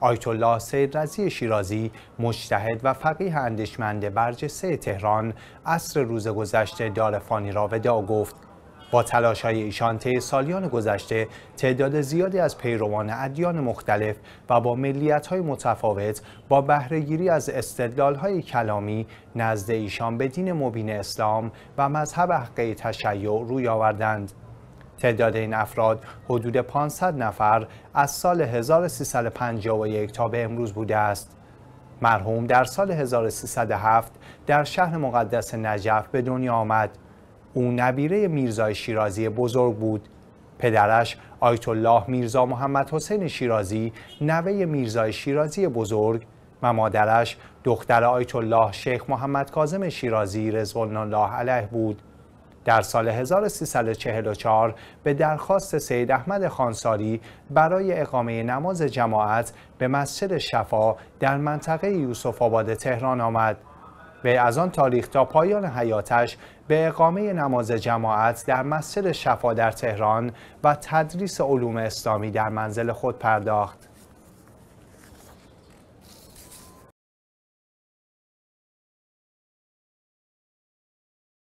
آیت الله سید رضی شیرازی مجتهد و فقیه اندیشمند برجسته تهران عصر روز گذشته دار فانی را ودا گفت با تلاش های ایشان طی سالیان گذشته تعداد زیادی از پیروان ادیان مختلف و با ملیت های متفاوت با بهرهگیری از استدلال های کلامی نزد ایشان به دین مبین اسلام و مذهب حقه تشیع روی آوردند تعداد این افراد حدود 500 نفر از سال 1351 تا به امروز بوده است. مرحوم در سال 1307 در شهر مقدس نجف به دنیا آمد. او نبیره میرزای شیرازی بزرگ بود. پدرش آیت الله میرزا محمد حسین شیرازی نوه میرزای شیرازی بزرگ و مادرش دختر آیت الله شیخ محمد کازم شیرازی رضوان الله علیه بود. در سال 1344 به درخواست سید احمد خانساری برای اقامه نماز جماعت به مسجد شفا در منطقه یوسف آباد تهران آمد به از آن تاریخ تا پایان حیاتش به اقامه نماز جماعت در مسجد شفا در تهران و تدریس علوم اسلامی در منزل خود پرداخت.